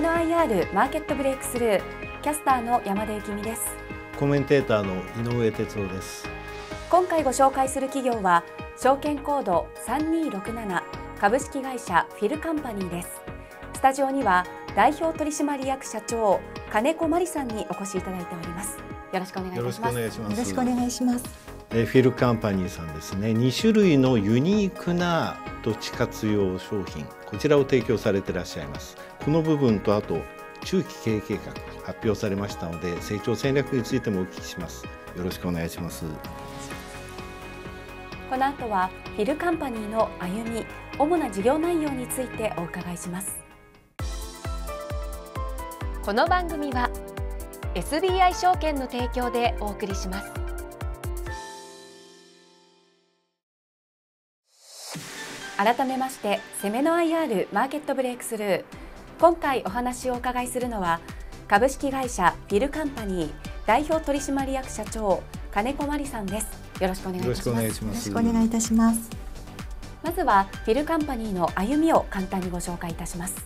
前の IR マーケットブレイクスルーキャスターの山田幸美ですコメンテーターの井上哲夫です今回ご紹介する企業は証券コード3267株式会社フィルカンパニーですスタジオには代表取締役社長金子真理さんにお越しいただいておりますよろしくお願いしますよろしくお願いしますえフィルカンパニーさんですね2種類のユニークな土地活用商品こちらを提供されていらっしゃいますこの部分とあと中期経営計画発表されましたので成長戦略についてもお聞きしますよろしくお願いしますこの後はフィルカンパニーの歩み主な事業内容についてお伺いしますこの番組は SBI 証券の提供でお送りします改めまして攻めの IR マーケットブレイクスルー今回お話をお伺いするのは株式会社フィルカンパニー代表取締役社長金子真理さんですよろしくお願いいしますよろしくお願いいたしますまずはフィルカンパニーの歩みを簡単にご紹介いたします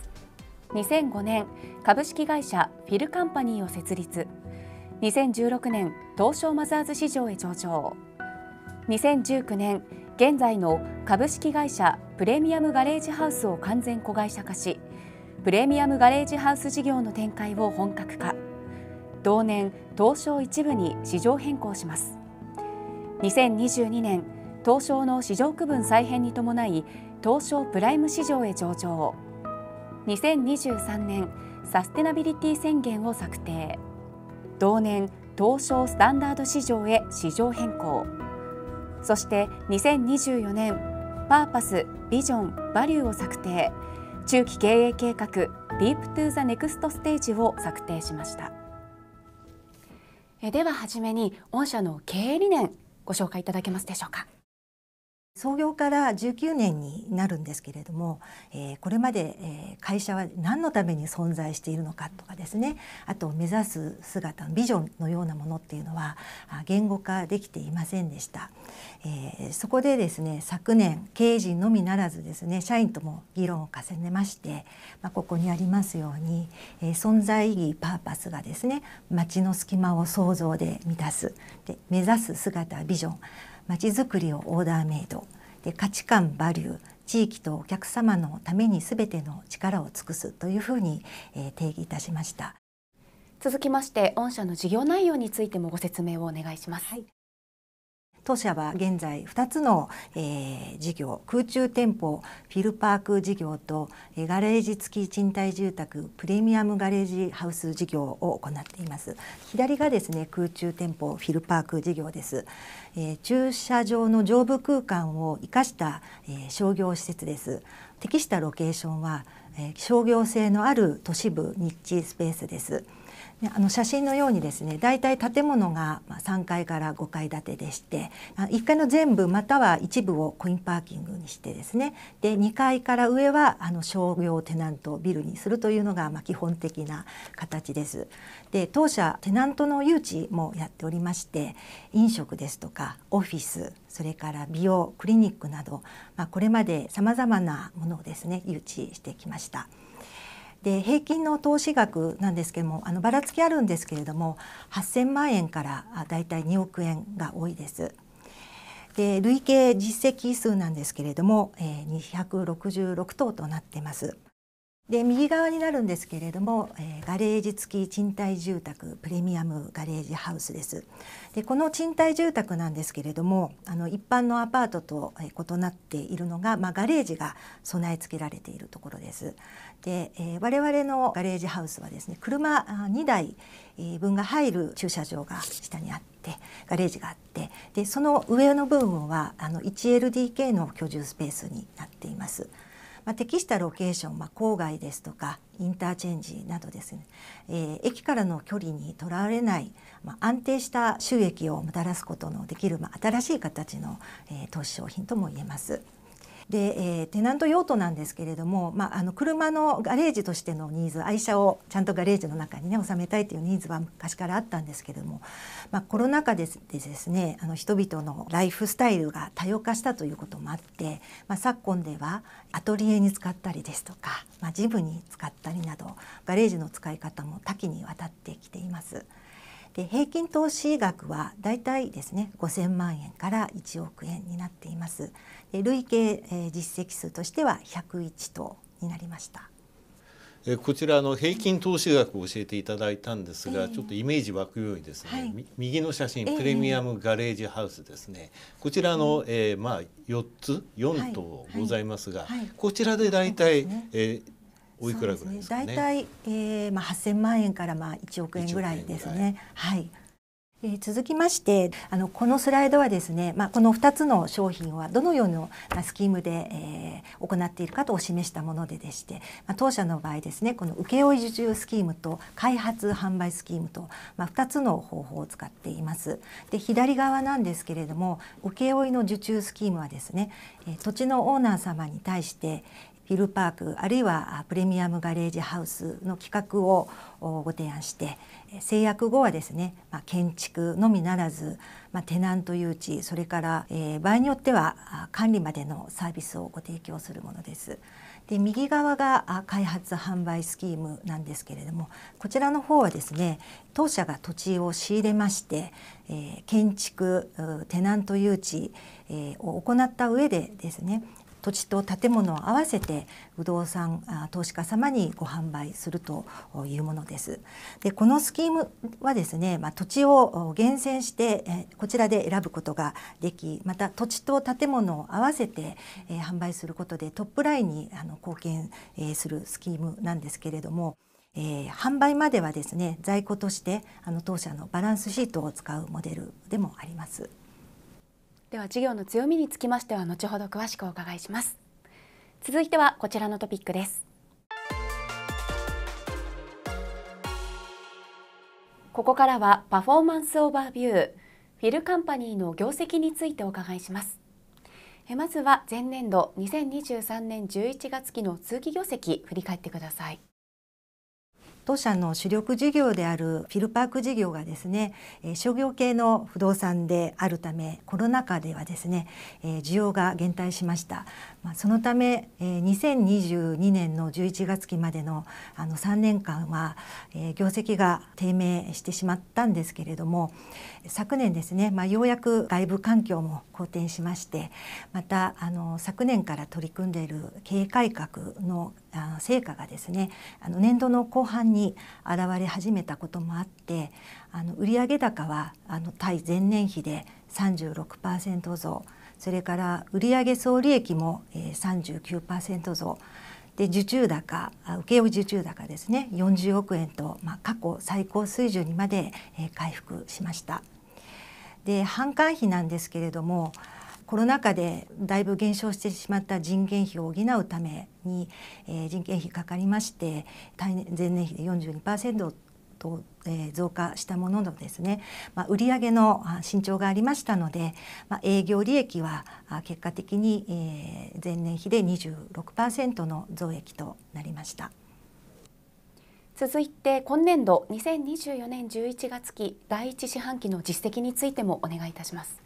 2005年株式会社フィルカンパニーを設立2016年東証マザーズ市場へ上場2019年現在の株式会社プレミアムガレージハウスを完全子会社化しプレミアムガレージハウス事業の展開を本格化同年東証一部に市場変更します2022年東証の市場区分再編に伴い東証プライム市場へ上場2023年サステナビリティ宣言を策定同年東証スタンダード市場へ市場変更そして2024年パーパスビジョンバリューを策定中期経営計画ディープトゥーザネクストステージを策定しましたえでは初めに御社の経営理念ご紹介いただけますでしょうか創業から19年になるんですけれども、えー、これまで、会社は何のために存在しているのかとかですねあと目指す姿ビジョンのようなものっていうのは言語化できていませんでした、えー、そこでですね昨年経営陣のみならずですね社員とも議論を重ねまして、まあ、ここにありますように、えー、存在意義パーパスがですね街の隙間を想像で満たすで目指す姿ビジョンまちづくりをオーダーメイドで価値観バリュー地域とお客様のために全ての力を尽くすというふうに、定義いたしました続きまして御社の事業内容についてもご説明をお願いします、はい、当社は現在2つの、えー、事業空中店舗フィルパーク事業と、ガレージ付き賃貸住宅プレミアムガレージハウス事業を行っています左がですね空中店舗フィルパーク事業ですえー、駐車場の上部空間を生かした、えー、商業施設です適したロケーションは、えー、商業性のある都市部日地スペースですあの写真のようにですね大体建物が3階から5階建てでして1階の全部または一部をコインパーキングにしてですねで2階から上はあの商業テナントビルにするというのがま基本的な形です。で当社テナントの誘致もやっておりまして飲食ですとかオフィスそれから美容クリニックなど、まあ、これまでさまざまなものをですね誘致してきました。で平均の投資額なんですけどもあのばらつきあるんですけれども8,000万円からだいたい2億円が多いです。で累計実績数なんですけれども、えー、266頭となってます。で右側になるんですけれども、えー、ガレージ付き賃貸住宅プレミアムガレージハウスですでこの賃貸住宅なんですけれどもあの一般のアパートと異なっているのが、まあ、ガレージが備え付けられているところですで、えー、我々のガレージハウスはですね車2台分が入る駐車場が下にあってガレージがあってでその上の部分はあの 1LDK の居住スペースになっています。まあ、適したロケーション、まあ、郊外ですとかインターチェンジなどですね、えー、駅からの距離にとらわれない、まあ、安定した収益をもたらすことのできる、まあ、新しい形の、えー、投資商品とも言えます。で、えー、テナント用途なんですけれども、まあ、あの車のガレージとしてのニーズ愛車をちゃんとガレージの中にね収めたいというニーズは昔からあったんですけれども、まあ、コロナ禍でですねあの人々のライフスタイルが多様化したということもあって、まあ、昨今ではアトリエに使ったりですとか、まあ、ジムに使ったりなどガレージの使い方も多岐にわたってきています。で平均投資額はだいたいですね5000万円から1億円になっていますで累計、え実績数としては101棟になりましたえこちらの平均投資額を教えていただいたんですが、えー、ちょっとイメージ湧くようにですね、はい、右の写真、プレミアムガレージハウスですねこちらの、えー、まあ4つ4棟ございますが、はいはい、こちらで大体、ねえー、おいくらぐらいですかね。大体、えー、まあ8 0万円からまあ1億円ぐらいですね。はい。続きましてあのこのスライドはですね、まあ、この2つの商品はどのようなスキームで、えー、行っているかとお示したものででして、まあ、当社の場合ですねこの請負受注スキームと開発販売スキームと、まあ、2つの方法を使っています。で左側なんですけれども請負の受注スキームはですね、土地のオーナー様に対して、フィルパークあるいはプレミアムガレージハウスの企画をご提案して制約後はですね、まあ、建築のみならず、まあ、テナント誘致それから、えー、場合によっては管理までのサービスをご提供するものです。で右側が開発販売スキームなんですけれどもこちらの方はですね当社が土地を仕入れまして、えー、建築テナント誘致、えー、を行った上でですね土地と建物を合わせて不動産投資家様にご販売するというものです。でこのスキームはですね、まあ、土地を厳選してこちらで選ぶことができまた土地と建物を合わせて販売することでトップラインに貢献するスキームなんですけれども。えー、販売まではですね在庫としてあの当社のバランスシートを使うモデルでもあります。では事業の強みにつきましては後ほど詳しくお伺いします続いてはこちらのトピックですここからはパフォーマンスオーバービューフィルカンパニーの業績についてお伺いしますえまずは前年度2023年11月期の通期業績振り返ってください当社の主力事業であるフィルパーク事業がですね商業系の不動産であるためコロナ禍ではですね需要が減退しましたまあ、そのため、えー、2022年の11月期までのあの3年間は、えー、業績が低迷してしまったんですけれども昨年ですね、まあ、ようやく外部環境も好転しましてまたあの昨年から取り組んでいる経営改革の成果がですねあの年度の後半に現れ始めたこともあってあの売上高はあの対前年比で36%増それから売上総利益も39%増で受注高請負受注高ですね40億円と、まあ、過去最高水準にまで回復しました。で販管費なんですけれどもコロナ禍でだいぶ減少してしまった人件費を補うために、えー、人件費かかりまして前年比で42%と、えー、増加したもののですね、まあ、売上の伸長がありましたので、まあ、営業利益は結果的に、えー、前年比で26%の増益となりました。続いて今年度2024年11月期第一四半期の実績についてもお願いいたします。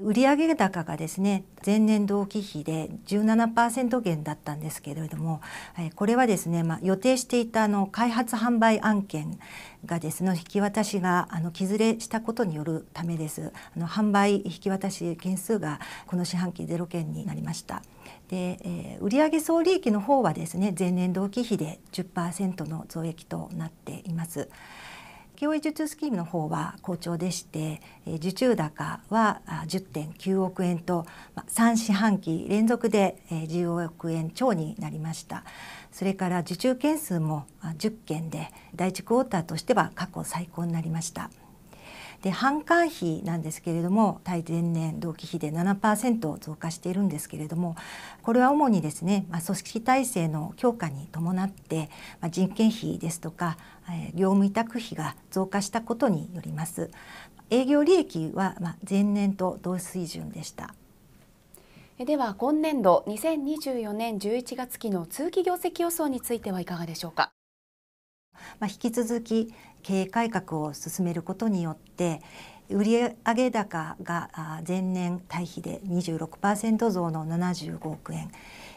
売上高がですね前年同期比で17%減だったんですけれどもこれはですね、まあ、予定していたあの開発販売案件がですね引き渡しがあの傷れしたことによるためですあの販売引き渡し件数がこの四半期ゼロ件になりました。で、えー、売上総利益の方はですね前年同期比で10%の増益となっています。教育術スキームの方は好調でして、受注高は10.9億円と3四半期連続で10億円超になりましたそれから受注件数も10件で第1クォーターとしては過去最高になりましたで販管費なんですけれども対前年同期比で7%増加しているんですけれどもこれは主にですね、まあ、組織体制の強化に伴って、まあ、人件費ですとか業務委託費が増加したことによります営業利益は前年と同水準でしたでは今年度2024年11月期の通期業績予想についてはいかがでしょうかま引き続き経営改革を進めることによって売上高が前年対比で26%増の75億円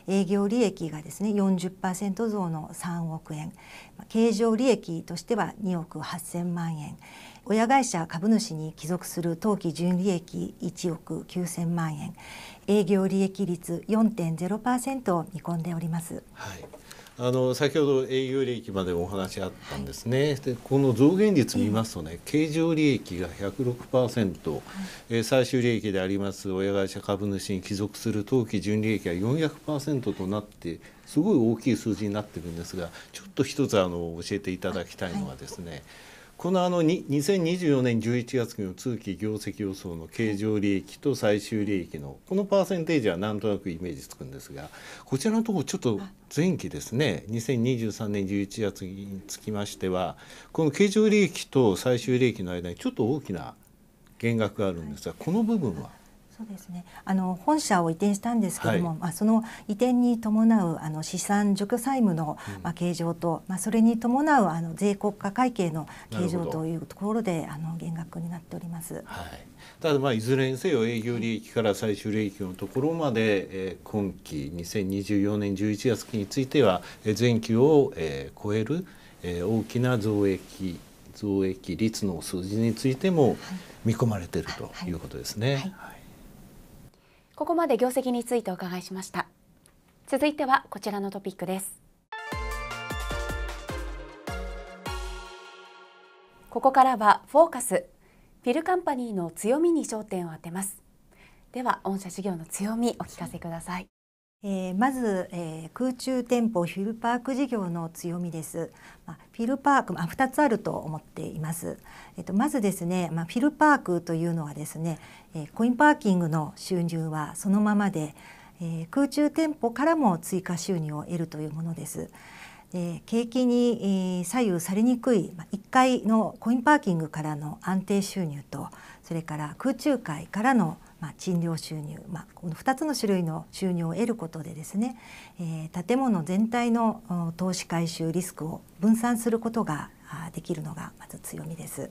営業利益がですね40%増の3億円経常利益としては2億8,000万円親会社株主に帰属する当期純利益1億9,000万円営業利益率4.0%を見込んでおります。はいあの先ほど営業利益までお話あったんですね、はい、でこの増減率見ますとね、経常利益が106%、はい、え最終利益であります親会社株主に帰属する当期純利益は400%となってすごい大きい数字になってるんですがちょっと一つあの教えていただきたいのはですね、はいこのあの2024年11月期の通期業績予想の経常利益と最終利益のこのパーセンテージはなんとなくイメージつくんですがこちらのところちょっと前期ですね2023年11月につきましてはこの経常利益と最終利益の間にちょっと大きな減額があるんですがこの部分はそうですね。あの本社を移転したんですけれども、はい、まあその移転に伴うあの資産除去債務のまあ形状と、うん、まあそれに伴うあの税国家会計の形状というところであの減額になっております。はい。ただまあいずれにせよ営業利益から最終利益のところまで、えー、今期2024年11月期については前期を、えー、超える、えー、大きな増益増益率の数字についても見込まれているということですね。はいはいはいここまで業績についてお伺いしました続いてはこちらのトピックですここからはフォーカスフィルカンパニーの強みに焦点を当てますでは御社事業の強みお聞かせくださいえー、まず、えー、空中店舗フィルパーク事業の強みです。まあ、フィルパーク、まあ、2つあると思っています。えっと、まずですね、まあ、フィルパークというのはですね、えー、コインパーキングの収入はそのままで、えー、空中店舗からも追加収入を得るというものです。で景気に左右されにくい1階のコインパーキングからの安定収入とそれから空中階からのまあ、賃料収入、まあ、この2つの種類の収入を得ることでですね、えー、建物全体の投資回収リスクを分散することができるのがまず強みです。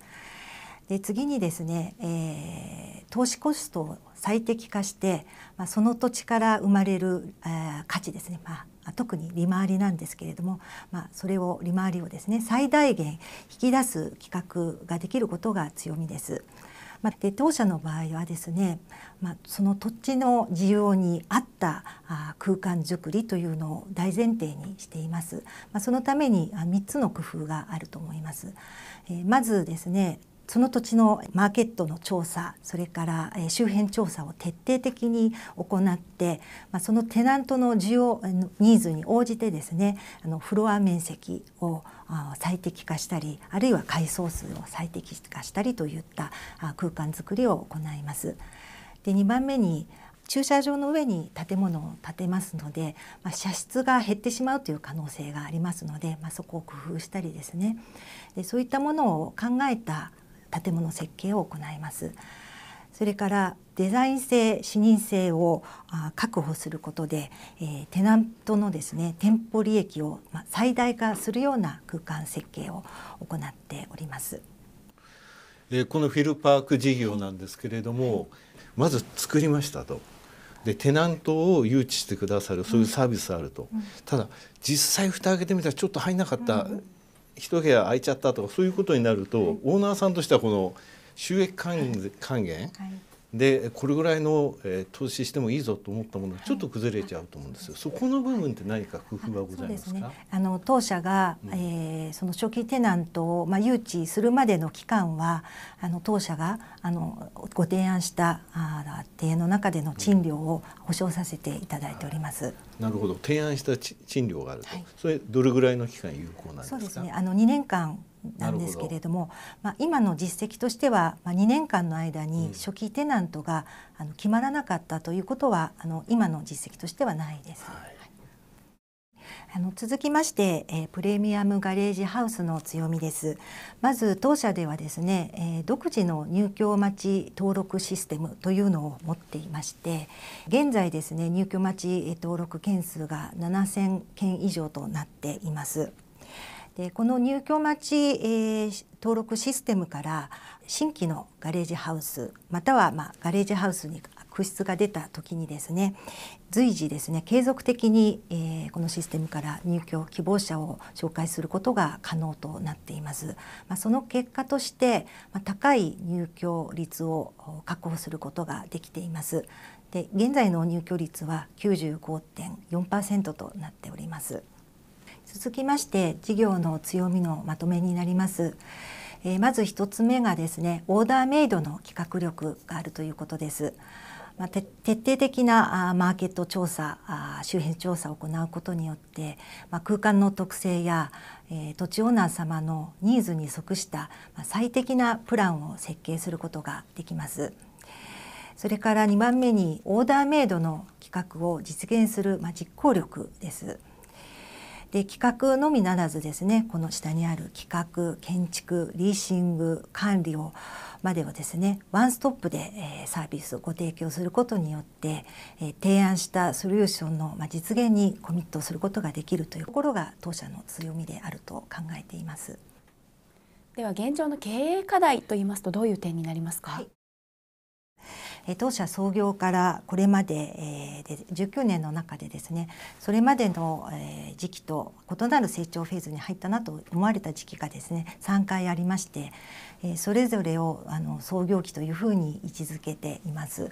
で次にですね、えー、投資コストを最適化して、まあ、その土地から生まれる、えー、価値ですね、まあ、特に利回りなんですけれども、まあ、それを利回りをですね最大限引き出す企画ができることが強みです。まあ、で当社の場合はですね、まあ、その土地の需要に合ったあ空間づくりというのを大前提にしています。まあ、そのために3つの工夫があると思います。えー、まずですねその土地のマーケットの調査それから周辺調査を徹底的に行って、まあ、そのテナントの需要ニーズに応じてですねあのフロア面積を最適化したりあるいは階層数を最適化したりといった空間づくりを行います。で2番目に駐車場の上に建物を建てますので、まあ、車室が減ってしまうという可能性がありますので、まあ、そこを工夫したりですねでそういったものを考えた建物設計を行います。それからデザイン性視認性を確保することで、えー、テナントのですね店舗利益を最大化するような空間設計を行っております。えー、このフィルパーク事業なんですけれども、はい、まず作りましたと。でテナントを誘致してくださるそういうサービスあると、うんただ実際蓋開けてみたらちょっと入んなかった、うん、一部屋空いちゃったとかそういうことになると、オーナーさんとしてはこの収益還元でこれぐらいの、えー、投資してもいいぞと思ったものはちょっと崩れちゃうと思うんですよ、はい、そこの部分って何か工夫はございますね、あの当社が、うん、えー、その初期テナントを、まあ、誘致するまでの期間はあの当社があのご提案したあ提案の中での賃料を保証させていただいております。うんなるほど提案した賃料があると、はい、それどれぐらいの期間有効なんそうですねあの2年間なんですけれどもまあ、今の実績としては、まあ、2年間の間に初期テナントが、うん、あの決まらなかったということはあの今の実績としてはないです。はいあの続きまして、えー、プレミアムガレージハウスの強みですまず当社ではですね、えー、独自の入居待ち登録システムというのを持っていまして現在ですね入居待ち登録件数が7000件以上となっていますでこの入居待ち、えー、登録システムから新規のガレージハウスまたは、まあ、ガレージハウスに空室が出た時にですね随時ですね継続的に、えー、このシステムから入居希望者を紹介することが可能となっています。まあ、その結果として、まあ、高い入居率を確保することができています。で現在の入居率は95.4%となっております。続きまして事業の強みのまとめになります。まず一つ目がですねオーダーメイドの企画力があるということです。まあ、徹底的なマーケット調査周辺調査を行うことによって、まあ、空間の特性や、えー、土地オーナー様のニーズに即した、まあ、最適なプランを設計することができます。それから2番目にオーダーメイドの企画を実現する、まあ、実行力です。で企画のみならずですねこの下にある企画建築リーシング管理をまではですねワンストップで、えサービスをご提供することによって、え提案したソリューションの、ま実現にコミットすることができるというところが当社の強みであると考えています。では現状の経営課題といいますとどういう点になりますか、はい当社創業からこれまで19年の中でですねそれまでの時期と異なる成長フェーズに入ったなと思われた時期がですね3回ありましてそれぞれを創業期というふうに位置づけています。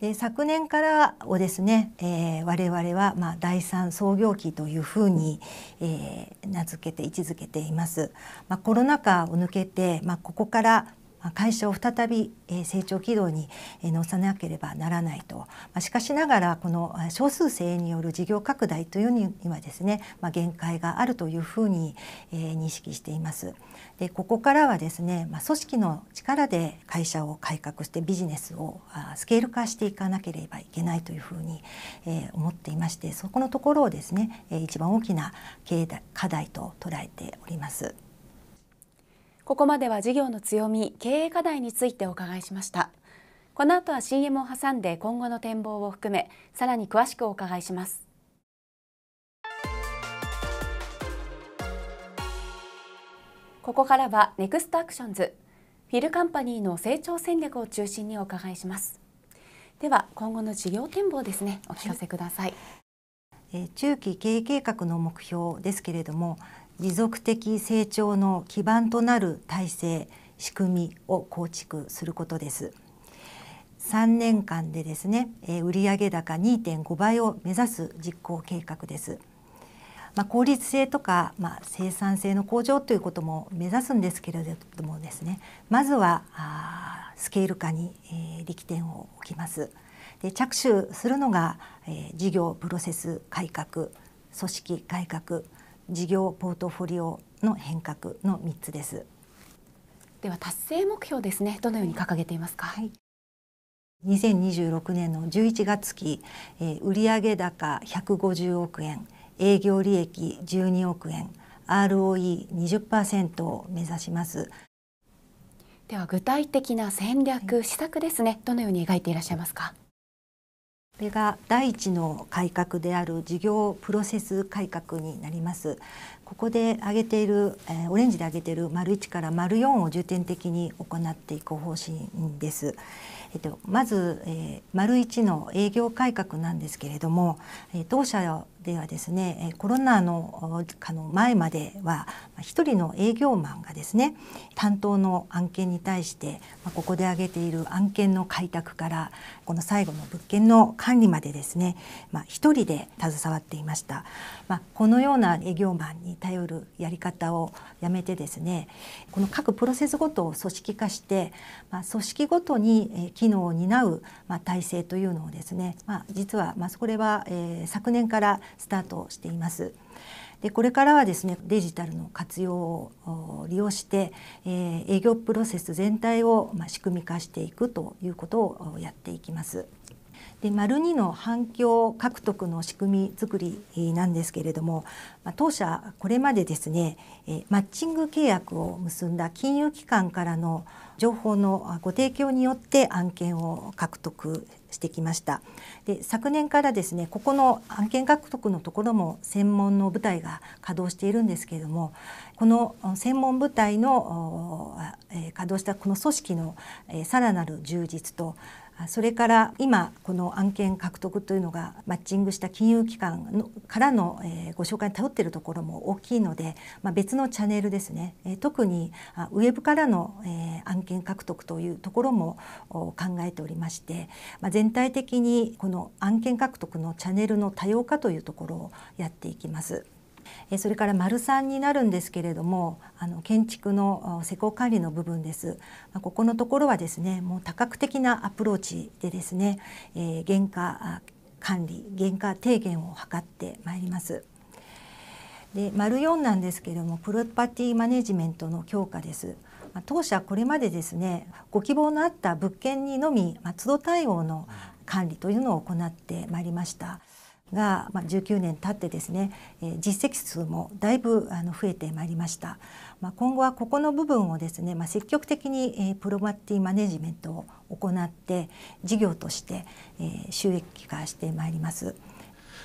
で昨年からをですね、えー、我々はまあ第三創業期というふうに、えー、名付けて位置づけています。まあ、コロナ禍を抜けて、まあ、ここから会社を再び成長軌道に乗さなければならないとしかしながらこの少数精鋭による事業拡大というにはですね限界があるというふうに認識しています。でここからはですね組織の力で会社を改革してビジネスをスケール化していかなければいけないというふうに思っていましてそこのところをですね一番大きな課題と捉えております。ここまでは事業の強み経営課題についてお伺いしましたこの後は CM を挟んで今後の展望を含めさらに詳しくお伺いしますここからはネクストアクションズフィルカンパニーの成長戦略を中心にお伺いしますでは今後の事業展望ですねお聞かせください、はい、え中期経営計画の目標ですけれども持続的成長の基盤となる体制仕組みを構築することです。3年間でですね、え売上高2.5倍を目指す実行計画です。まあ、効率性とか、まあ、生産性の向上ということも目指すんですけれどもですねまずはあスケール化に、えー、力点を置きます。で着手するのが、えー、事業プロセス改革組織改革事業ポートフォリオの変革の3つですでは達成目標ですねどのように掲げていますか、はい、2026年の11月期、えー、売上高150億円営業利益12億円 ROE20% を目指しますでは具体的な戦略、はい、施策ですねどのように描いていらっしゃいますかこれが第一の改革である事業プロセス改革になりますここで挙げている、えー、オレンジで挙げている丸1から丸4を重点的に行っていく方針です。えっと、まず、えー、丸1の営業改革なんですけれども、えー、当社ではですねコロナの前までは一人の営業マンがですね担当の案件に対してここで挙げている案件の開拓からこの最後の物件の管理までですね一人で携わっていました。まあ、このような営業マンに頼るやり方をやめてですねこの各プロセスごとを組織化して、まあ、組織ごとに機能を担う、まあ、体制というのをですね、まあ、実は、まあ、これは、えー、昨年からスタートしています。でこれからはですねデジタルの活用を利用して、えー、営業プロセス全体を、まあ、仕組み化していくということをやっていきます。で丸二の反響獲得の仕組み作りなんですけれども当社これまでですねマッチング契約を結んだ金融機関からの情報のご提供によって案件を獲得してきましたで昨年からですねここの案件獲得のところも専門の部隊が稼働しているんですけれどもこの専門部隊の稼働したこの組織のさらなる充実とそれから今この案件獲得というのがマッチングした金融機関のからの、えご紹介に頼っているところも大きいので、まあ、別のチャンネルですね、え特にウェブからの、え案件獲得というところも考えておりまして、まあ、全体的にこの案件獲得のチャンネルの多様化というところをやっていきます。それから丸3になるんですけれどもあの建築の施工管理の部分です、まここのところはですねもう多角的なアプローチでですね、え原価管理原価低減を図ってまいります。で丸4なんですけれどもプロパティマネジメントの強化です。当社これまでですねご希望のあった物件にのみ都度対応の管理というのを行ってまいりました。が、まあ、19年経ってですね、えー、実績数もだいぶあの増えてまいりました、まあ、今後はここの部分をですね、まあ、積極的に、えー、プロマティマネジメントを行って事業として、えー、収益化してまいります。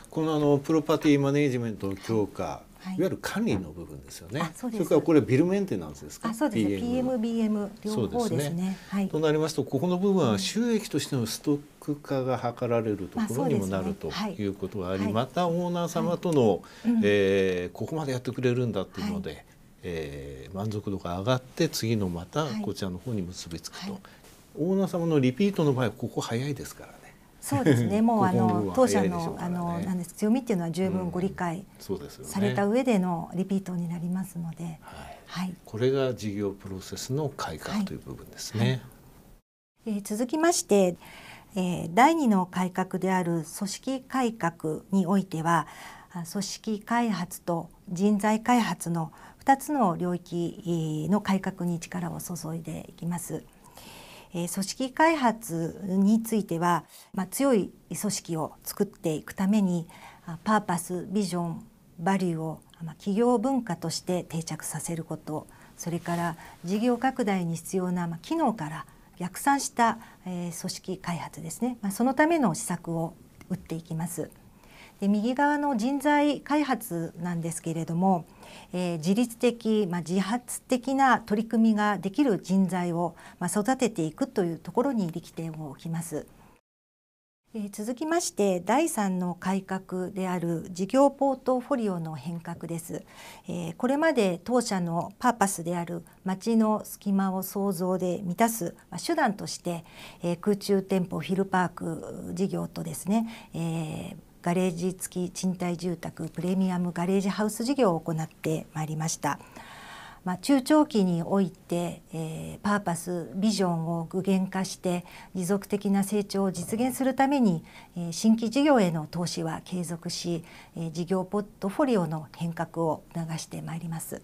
このあのプロパティマネジメント強化はい、いわゆる管理の部分ですよね。それからこれビルメンテナンスですか。あ、そうです。PM、BM 両方ですね。はい。となりますとここの部分は収益としてのストック化が図られるところにもなるということがあり、またオーナー様との、えここまでやってくれるんだっていうので、え満足度が上がって次のまたこちらの方に結びつくと。オーナー様のリピートの場合ここ早いですからそうですね もうあの当社の,、あの何です強みっていうのは十分ご理解された上でのリピートになりますので、はいこれが事業プロセスの改革という部分ですね。はえ続きましてえー、第2の改革である組織改革においては組織開発と人材開発の2つの領域の改革に力を注いでいきます。え組織開発については、まあ、強い組織を作っていくためにパーパスビジョンバリューを企業文化として定着させることそれから事業拡大に必要な機能から逆算した組織開発ですねそのための施策を打っていきます。で右側の人材開発なんですけれども、えー、自律的、まあ、自発的な取り組みができる人材を、まあ、育てていくというところに力点を置きます。え続きまして第3の改革である事業ポートフォリオの変革です、えこれまで当社のパーパスである街の隙間を創造で満たす手段として、え空中店舗フィルパーク事業とですね、えガレージ付き賃貸住宅プレミアムガレージハウス事業を行ってまいりました。まあ、中長期において、えー、パーパスビジョンを具現化して持続的な成長を実現するために、えー、新規事業への投資は継続し、えー、事業ポットフォリオの変革を促してまいります。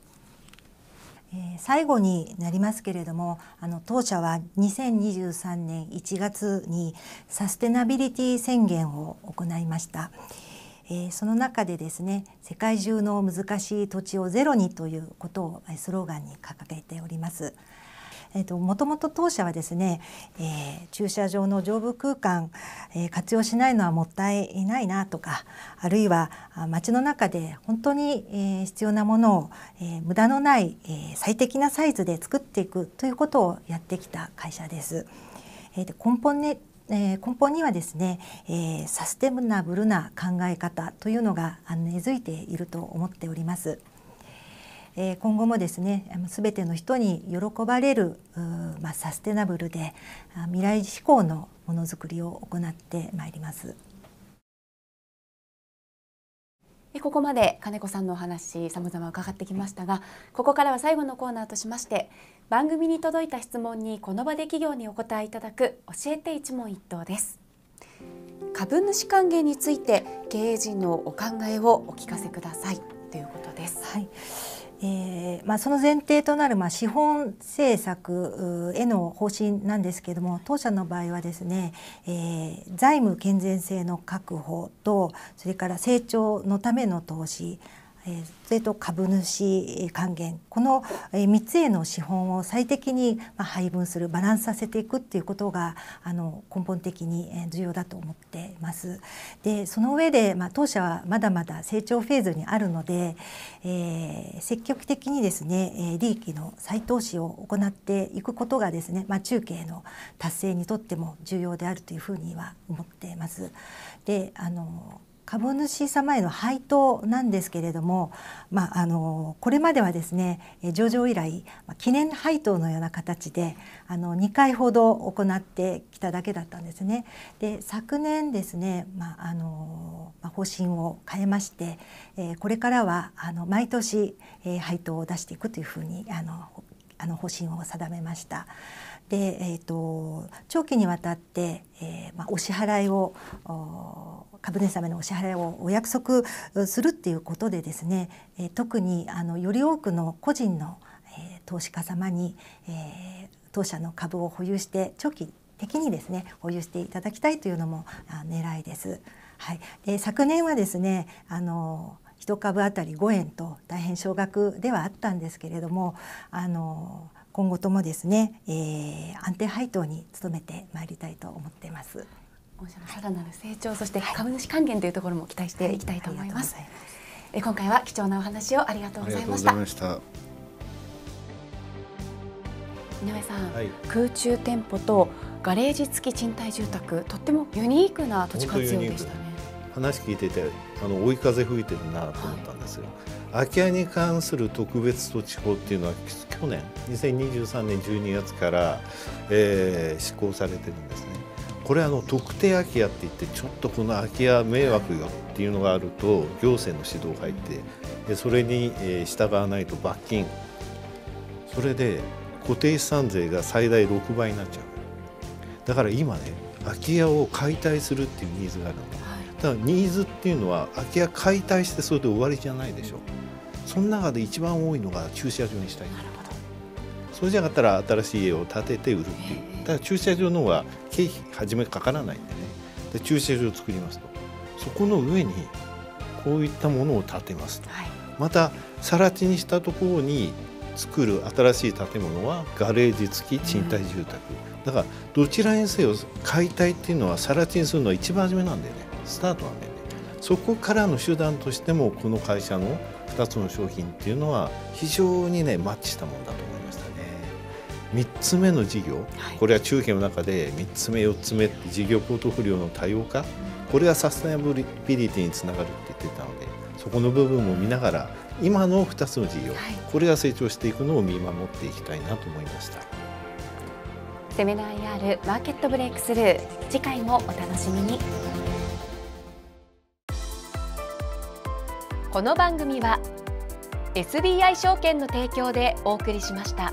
え最後になりますけれどもあの当社は2023年1月にサステナビリティ宣言を行いました。えその中でですね世界中の難しい土地をゼロにということをスローガンに掲げております。えーと、もともと当社はですね、えー、駐車場の上部空間、えー、活用しないのはもったいないなとかあるいは街の中で本当に、えー、必要なものを、えー、無駄のない、えー、最適なサイズで作っていくということをやってきた会社です。えー、で根本ねえー、根本にはですね、えー、サステナブルな考え方というのが根付いていると思っております。え今後もですね全ての人に喜ばれる、まあ、サステナブルで未来志向のものづくりを行ってまいります。ここまで金子さんのお話さまざま伺ってきましたがここからは最後のコーナーとしまして番組に届いた質問にこの場で企業にお答えいただく教えて一問一答です株主還元について経営陣のお考えをお聞かせくださいということです。はいえーまあ、その前提となる、まあ、資本政策への方針なんですけれども当社の場合はですね、えー、財務健全性の確保とそれから成長のための投資それと株主還元この3つへの資本を最適に配分するバランスさせていくっていうことがあの根本的に重要だと思っています。でその上で、ま当社はまだまだ成長フェーズにあるので、え積極的にですね利益の再投資を行っていくことがですね、ま中継の達成にとっても重要であるというふうには思っています。であの株主様への配当なんですけれども、まあ、あのこれまではですね上場以来記念配当のような形であの2回ほど行ってきただけだったんですね。で昨年ですね、まあ、あの方針を変えまして、これからはあの毎年、配当を出していくというふうにあのあの方針を定めました。で、えーと、長期にわたって、えーまあ、お支払いを株主様のお支払いをお約束するっていうことでですね、えー、特にあのより多くの個人の、えー、投資家様に、えー、当社の株を保有して長期的にですね保有していただきたいというのも狙いです。はい、で昨年はですねあの1株当たり5円と大変少額ではあったんですけれどもあの今後ともですね、えー、安定配当に努めてまいりたいと思っています。御社のさらなる成長、はい、そして株主還元というところも期待していきたいと思います。はい今回は貴重なお話をありがとうございました。した井上さん、空中店舗とガレージ付き賃貸住宅、とってもユニークな土地活用でしたね。話聞いててあの追い風吹いてるなと思ったんですよ。はい空き家に関する特別措置法っていうのは去年2023年12月から、えー、施行されてるんですね。これあの特定空き家って言ってちょっとこの空き家迷惑よっていうのがあると行政の指導入ってそれに従わないと罰金それで固定資産税が最大6倍になっちゃうだから今ね空き家を解体するっていうニーズがあるの、はい、ただニーズっていうのは空き家解体してそれで終わりじゃないでしょう。その中で一番多いのが駐車場にしたいそれじゃなかったら新しい家を建てて売るっていうだ駐車場の方が経費初めかからないんでねで駐車場を作りますとそこの上にこういったものを建てますと、はい、また更地にしたところに作る新しい建物はガレージ付き賃貸住宅、うん、だからどちらにせよ解体っていうのは更地にするのは一番初めなんだよねスタートなんだよねそこからの手段としてもこの会社の2つの商品っていうのは非常にねマッチしたものだと思いましたね。3つ目の事業、これは中継の中で3つ目4つ目って事業ポートフリオの多様化これがサステナビリティにつながるって言ってたのでそこの部分も見ながら今の2つの事業、これが成長していくのを見守っていきたいなと思いました。セミナー IR マーケットブレイクスルー次回もお楽しみに。この番組は SBI 証券の提供でお送りしました。